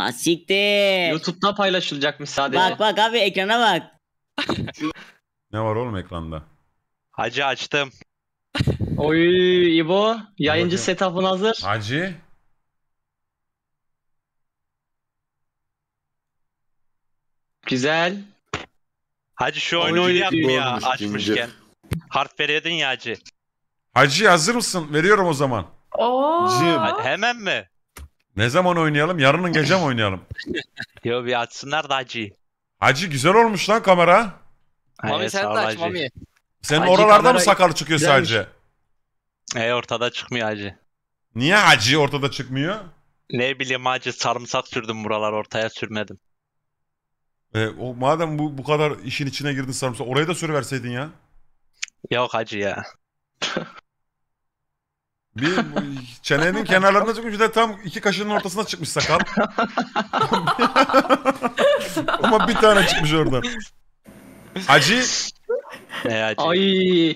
Asiktir. YouTube'da paylaşılacakmış sadece. Bak bak abi ekrana bak. Ne var oğlum ekranda? Hacı açtım. Oy İbo yayıncı Bakayım. setup'ın hazır. Hacı? Güzel. Hacı şu oyunu Oyuncu oynayan mı ya açmışken? Hard veriyordun ya Hacı. Hacı hazır mısın? Veriyorum o zaman. Oo. hemen mi? Ne zaman oynayalım? Yarının gece mi oynayalım? Yo bir açsınlar da acıyı. Hacı güzel olmuş lan kamera. Hayır, Mami sen de aç Hacı. Mami. Senin Hacı oralarda mı kamera- sakal çıkıyor Güzelmiş. sadece? E ortada çıkmıyor acı. Niye hacı ortada çıkmıyor? Ne bileyim acı sarımsak sürdüm buralar ortaya sürmedim. E, o madem bu bu kadar işin içine girdin sarımsak oraya da sürüverseydin ya. Yok acı ya. Bir çenenin kenarlarına çıkmış bir de tam iki kaşının ortasına çıkmış sakal. Ama bir tane çıkmış oradan. Hacı. Ne acı? Ay.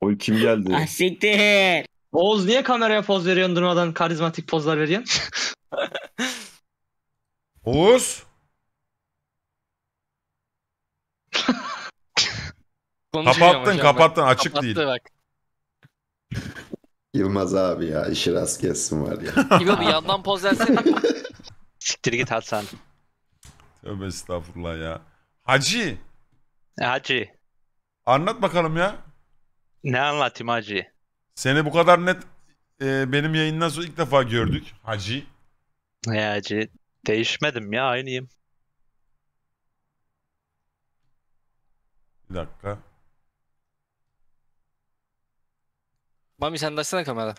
Oy kim geldi? Ah siktir. Oğuz niye kameraya poz veriyorsun durmadan karizmatik pozlar veriyorsun? Oğuz. Kapattın kapattın açık değil. Kapattı bak. Yılmaz abi ya işi rast kessin var ya. Gibi bir yandan poz versene. Siktir git sen. Tövbe estağfurullah ya. Hacı. E, Hacı. Anlat bakalım ya. Ne anlatayım Hacı? Seni bu kadar net e, benim yayından sonra ilk defa gördük. Hacı. Ne Hacı? Değişmedim ya aynıyım. Bir dakika. Mami sen de açsana kamera.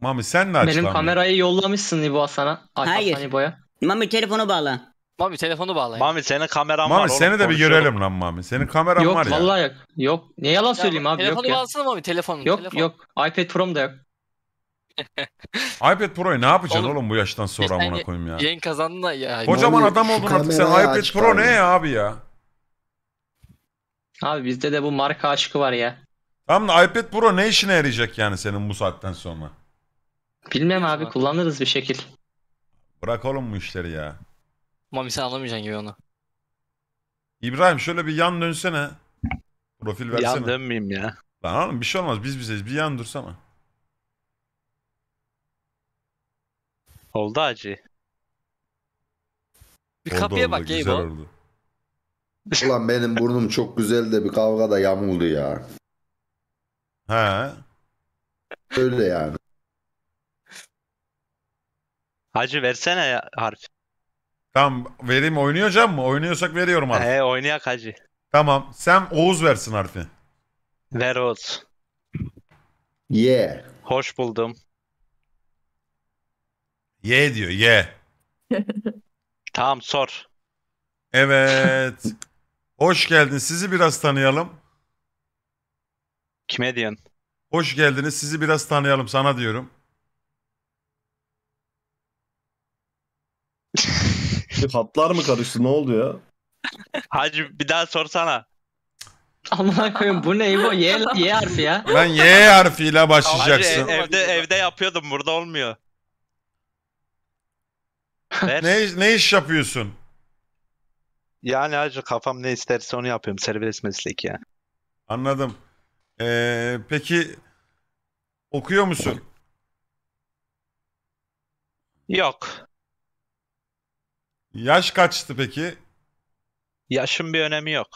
Mami sen de aç Benim lan. kamerayı yollamışsın İbo sana. Ay, Hayır. İbo'ya. Mami telefonu bağla. Mami telefonu bağla. Mami senin kameran var. Mami seni de bir görelim lan Mami. Senin kameran Yok var ya. Yok. vallahi yok. Yok. Ne yalan söyleyeyim abi yok telefonu ya. bağlasana Mami telefonunu. Yok telefon. yok. iPad Pro'm da yok. iPad Pro'yu ne yapacaksın oğlum, Oğlum, bu yaştan sonra biz amına koyayım ya. Yayın kazandın da ya. Kocaman Mami, adam şu oldun artık sen iPad aç Pro ne ya abi ya? Abi bizde de bu marka aşkı var ya. Tamam da iPad Pro ne işine yarayacak yani senin bu saatten sonra? Bilmem abi kullanırız bir şekil. Bırak oğlum bu işleri ya. Mami sen anlamayacaksın gibi onu. İbrahim şöyle bir yan dönsene. Profil versene. Yan dönmeyeyim ya. Lan oğlum bir şey olmaz biz bizeyiz bir yan dursana. Oldu acı. Bir Oldu, kapıya bak Güzel Geybo. Ulan benim burnum çok güzel de bir kavga da yamuldu ya. He. Öyle yani. Hacı versene ya harf. Tamam vereyim oynuyor can mı? Oynuyorsak veriyorum harfi. He oynayak hacı. Tamam sen Oğuz versin harfi. Ver Oğuz. Yeah. Hoş buldum. Ye yeah diyor ye. Yeah. tamam sor. Evet. Hoş geldin. Sizi biraz tanıyalım. Kime diyorsun? Hoş geldiniz. Sizi biraz tanıyalım. Sana diyorum. Hatlar mı karıştı? Ne oldu ya? Hacı bir daha sorsana. Amına koyayım bu ne bu? Y, y harfi ya. Ben Y harfiyle başlayacaksın. Hacı e- evde evde yapıyordum. Burada olmuyor. Ne, ne iş yapıyorsun? Yani hacı kafam ne isterse onu yapıyorum. Serbest meslek ya. Anladım. Ee, peki okuyor musun? Yok. Yaş kaçtı peki? Yaşın bir önemi yok.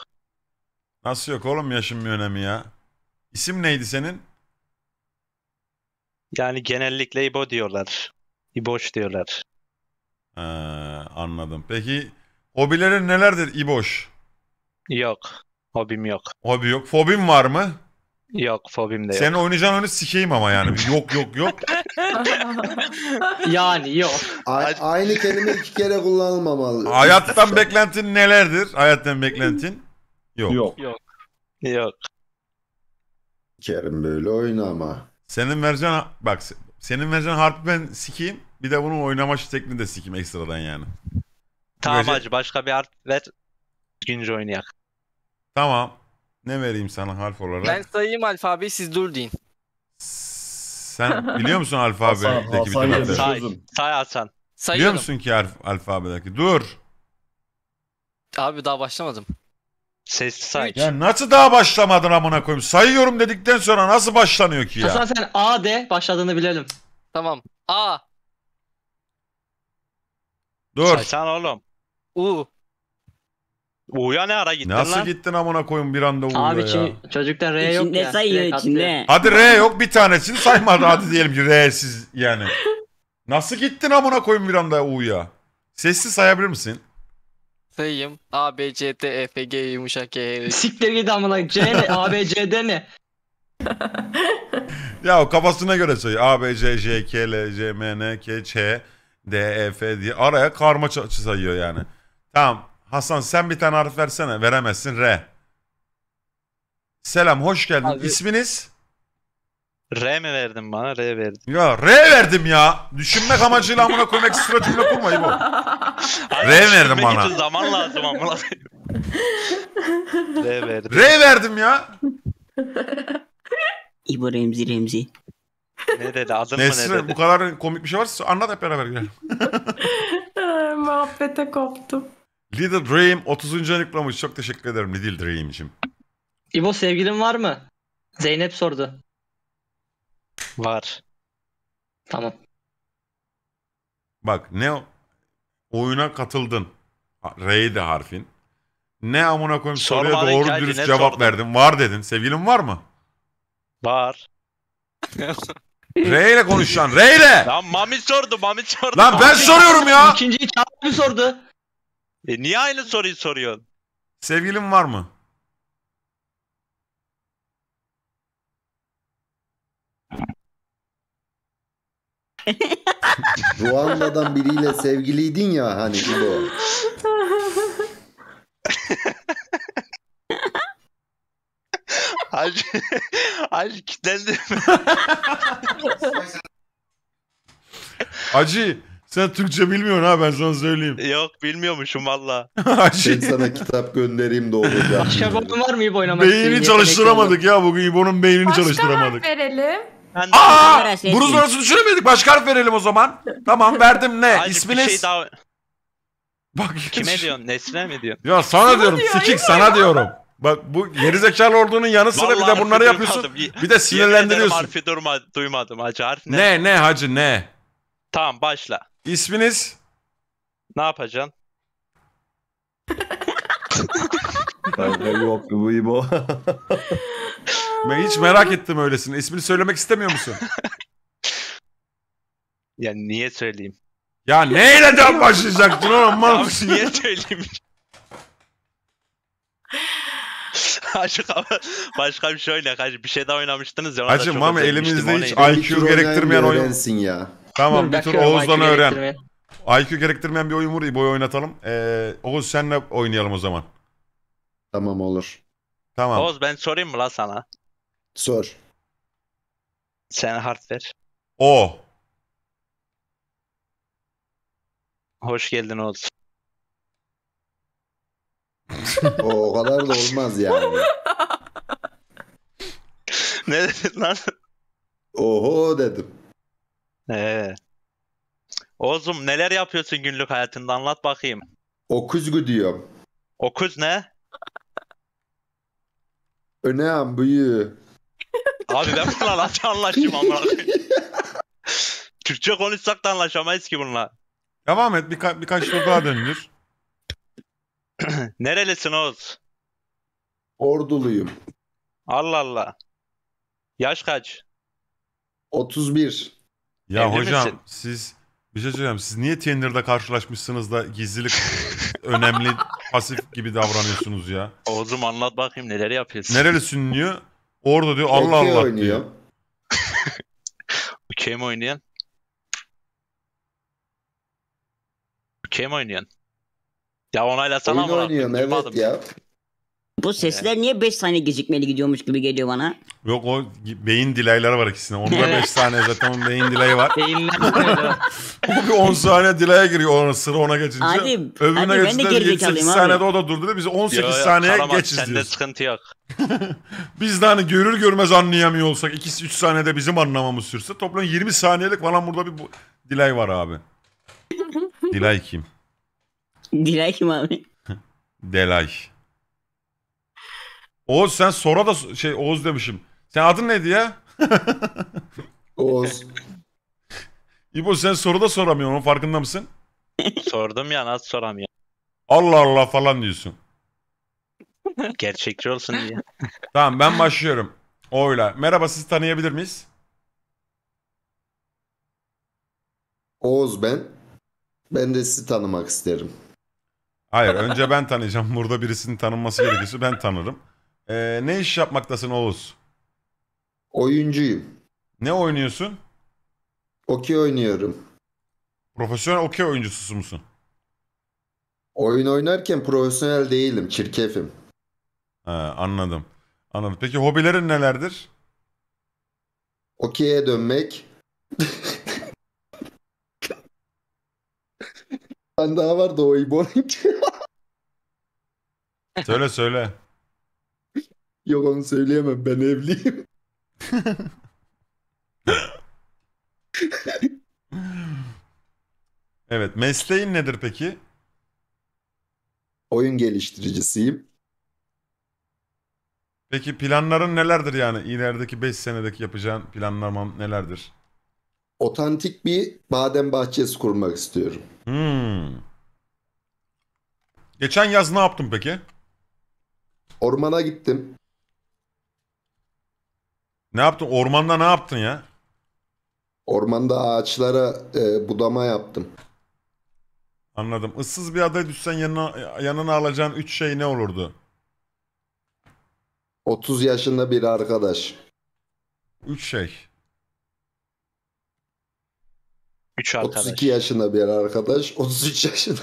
Nasıl yok oğlum yaşın bir önemi ya? İsim neydi senin? Yani genellikle İbo diyorlar. İboş diyorlar. Ee, anladım. Peki hobilerin nelerdir İboş? Yok. Hobim yok. Hobi yok. Fobim var mı? Yok fobim de yok. Senin oynayacağın oyunu sikeyim ama yani. Yok yok yok. Yani yok. A- aynı kelime iki kere kullanılmamalı. Hayattan beklentin nelerdir? Hayattan beklentin? Yok. Yok. Yok. Kerim böyle oynama. Senin vereceğin bak senin vereceğin harfi ben sikeyim. Bir de bunun oynama şeklini de sikeyim ekstradan yani. Tamam Böylece- hacı başka bir art ver. Düzgünce oynayak. Tamam. Ne vereyim sana harf olarak? Ben sayayım alfabeyi siz dur deyin. Sen biliyor musun alfabedeki Hasan, Hasan Say, say Hasan. Sayıyorum. Biliyor musun ki alf alfabedeki? Dur. Abi daha başlamadım. Ses say. Ya nasıl daha başlamadın amına koyayım? Sayıyorum dedikten sonra nasıl başlanıyor ki ya? Hasan sen A de başladığını bilelim. Tamam. A. Dur. Saysan oğlum. U. Uya ne ara gittin Nasıl lan? gittin amına koyun bir anda Uğur'a Abi ya? Çin, çocukta R e, yok ne sayıyor içinde. Hadi R yok bir tanesini saymadı hadi diyelim ki R'siz yani. Nasıl gittin amına koyun bir anda U'ya? Sessiz sayabilir misin? Sayayım. A, B, C, D, E, F, G, yumuşak, E, H. Siktir git amına. C ne? A, B, C, D ne? Ya o kafasına göre say. A, B, C, J, K, L, C, M, N, K, Ç, D, E, F diye araya karma sayıyor yani. Tamam. Hasan sen bir tane harf versene. Veremezsin. R. Selam hoş geldin. Abi- İsminiz? R mi verdin bana? R verdin. Ya R verdim ya. Düşünmek amacıyla amına koymak ekstra cümle kurmayı bu. R verdim bana. için zaman lazım amına R verdim. R verdim ya. İbo Remzi Remzi. Ne dedi? Adın mı ne Nesrin bu kadar komik bir şey varsa anlat hep beraber girelim. Ay, Muhabbete koptum. Little Dream 30. anıklamış. Çok teşekkür ederim Little Dream'cim. İbo sevgilin var mı? Zeynep sordu. Var. Tamam. Bak ne oyuna katıldın. Ha, harfin. Ne amına koyayım soruya Sormadın doğru hacı, dürüst cevap sordun? verdin. Var dedin. Sevgilin var mı? Var. R ile konuşacaksın. R ile. Lan Mami sordu, Mami sordu. Lan ben soruyorum ya. İkinciyi Çağrı sordu. E niye aynı soruyu soruyorsun? Sevgilin var mı? Ruanda'dan biriyle sevgiliydin ya hani bu. Hacı, hacı kilitlendi. Acı sen Türkçe bilmiyorsun ha ben sana söyleyeyim. Yok bilmiyormuşum valla. Ben sana kitap göndereyim de olur ya. Şablon var mı İbo oynamak Beynini çalıştıramadık ya bugün İbo'nun beynini Başka çalıştıramadık. çalıştıramadık. verelim. Ben de Aa! Kamera sesi. Bunun düşünemedik. Başka harf verelim o zaman. Tamam verdim ne? Azıcık İsminiz? şey daha... Bak Kime diyorsun? Nesne mi diyorsun? Ya sana Sana diyorum diyor, sikik sana diyorum. Bak bu gerizekalı olduğunun yanı sıra bir de bunları harfi yapıyorsun. duymadım. Bir de Yemin ederim sinirlendiriyorsun. harfi durma, duymadım hacı. Harf ne? Ne ne hacı ne? Tamam başla. İsminiz? Ne yapacaksın? Kanka yok bu bu. Ben hiç merak ettim öylesine. İsmini söylemek istemiyor musun? Ya niye söyleyeyim? Ya neyle dön başlayacaktın oğlum? Abi niye söyleyeyim? Hacı başka bir şey oyna hacı. Bir şey daha oynamıştınız ya. ona da Hacı çok elimizde hiç IQ gerektirmeyen oyun. Öğrensin ya. Tamam bir tur Oğuz'dan öğren. IQ gerektirmeyen bir oyun vur boy oynatalım. Ee, Oğuz senle oynayalım o zaman. Tamam olur. Tamam. Oğuz ben sorayım mı lan sana? Sor. Sen hard ver. O. Hoş geldin Oğuz. o, o kadar da olmaz yani. ne dedin lan? Oho dedim. Ee. Oğuzum neler yapıyorsun günlük hayatında anlat bakayım. Okuzgu diyorum. Okuz ne? Önem büyüğü. Abi ben bununla nasıl anlaşayım amına Türkçe konuşsak da anlaşamayız ki bununla. Devam et birka- birkaç tur daha dönülür. Nerelisin Oğuz? Orduluyum. Allah Allah. Yaş kaç? 31. Ya Evli hocam misin? siz bir şey söyleyeyim. Siz niye Tinder'da karşılaşmışsınız da gizlilik önemli pasif gibi davranıyorsunuz ya? Oğuzum anlat bakayım neler yapıyorsun. Nerelisin diyor. Orada diyor Allah Allah diyor. Okey oynayan? Okey oynayan? Ya onaylasana Oyun oynuyorum evet ya. Bu sesler niye 5 saniye gecikmeli gidiyormuş gibi geliyor bana? Yok o beyin delayları var ikisinde. Onda 5 saniye zaten onun beyin delayı var. Beyinler O bir 10 saniye delaya giriyor ona sıra ona geçince. Abi, Öbürüne geçince ben de geri 8 saniyede o da durdu. Biz 18 yo, yo, saniye tamam, geçiz sende diyoruz. sıkıntı yok. Biz de hani görür görmez anlayamıyor olsak 2-3 saniyede bizim anlamamız sürse toplam 20 saniyelik falan burada bir bu... delay var abi. delay kim? Delay kim abi? delay. Oğuz sen sonra da şey Oğuz demişim. Sen adın neydi ya? Oğuz. İbo sen soru da soramıyorsun onun farkında mısın? Sordum ya nasıl soramıyor? Allah Allah falan diyorsun. Gerçekçi olsun diye. Tamam ben başlıyorum. Oyla. Merhaba sizi tanıyabilir miyiz? Oğuz ben. Ben de sizi tanımak isterim. Hayır önce ben tanıyacağım. Burada birisinin tanınması gerekiyorsa ben tanırım. Ee, ne iş yapmaktasın Oğuz? Oyuncuyum. Ne oynuyorsun? Okey oynuyorum. Profesyonel okey oyuncusu musun? Oyun oynarken profesyonel değilim, çirkefim. Ha, ee, anladım. Anladım. Peki hobilerin nelerdir? Okey'e dönmek. ben daha var da o söyle söyle. Yok onu söyleyemem ben evliyim. evet mesleğin nedir peki? Oyun geliştiricisiyim. Peki planların nelerdir yani? ilerideki 5 senedeki yapacağın planlar nelerdir? Otantik bir badem bahçesi kurmak istiyorum. Hmm. Geçen yaz ne yaptın peki? Ormana gittim. Ne yaptın? Ormanda ne yaptın ya? Ormanda ağaçlara e, budama yaptım. Anladım. Issız bir aday düşsen yanına, yanına alacağın 3 şey ne olurdu? 30 yaşında bir arkadaş. 3 şey. 3 arkadaş. 32 yaşında bir arkadaş, 33 yaşında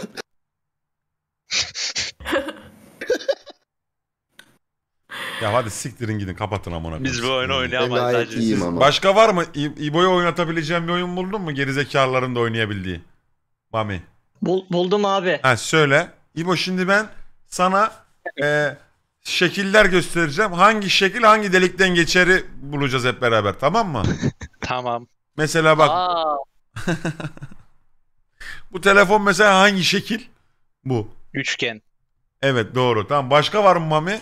Ya hadi siktirin gidin kapatın amına. Biz bu oyunu oynayamayız. Ben ama. Başka var mı? İ- İbo'yu oynatabileceğim bir oyun buldun mu? Gerizekalıların da oynayabildiği. Mami. Bul- buldum abi. Ha söyle. İbo şimdi ben sana e, şekiller göstereceğim. Hangi şekil hangi delikten geçeri bulacağız hep beraber tamam mı? Tamam. Mesela bak bu telefon mesela hangi şekil? Bu. Üçgen. Evet doğru. Tamam başka var mı Mami?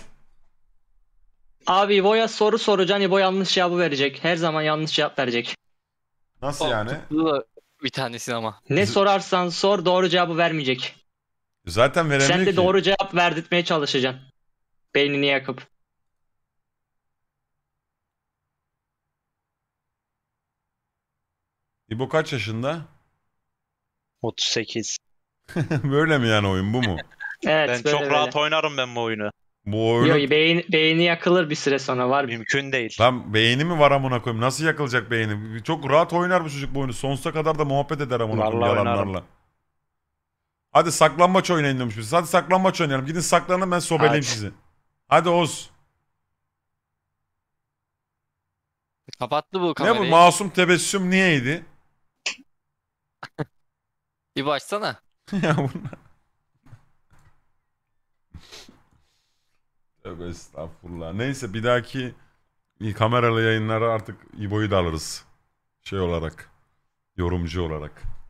Abi İbo'ya soru soracaksın hani İbo yanlış cevabı verecek. Her zaman yanlış cevap verecek. Nasıl yani? Mantıklı bir tanesi ama. Ne sorarsan sor doğru cevabı vermeyecek. Zaten veremiyor Sen de ki. doğru cevap verdirtmeye çalışacaksın. Beynini yakıp. İbo kaç yaşında? 38. böyle mi yani oyun bu mu? Evet. Ben böyle çok böyle. rahat oynarım ben bu oyunu. Bu oyunu... Yo, beyin, beyni yakılır bir süre sonra var. Mümkün değil. Lan beyni mi var amına koyayım? Nasıl yakılacak beyni? Çok rahat oynar bu çocuk bu oyunu. Sonsuza kadar da muhabbet eder amına koyayım yalanlarla. oynarım. Hadi saklanmaç oynayın demiş biz. Hadi saklanmaç oynayalım. Gidin saklanın ben sobeleyim sizi. Hadi Oz. Kapattı bu kamerayı. Ne bu masum tebessüm niyeydi? Bir başsana. ya bunlar. Tövbe estağfurullah. Neyse bir dahaki kameralı yayınlara artık İbo'yu da alırız. Şey olarak. Yorumcu olarak.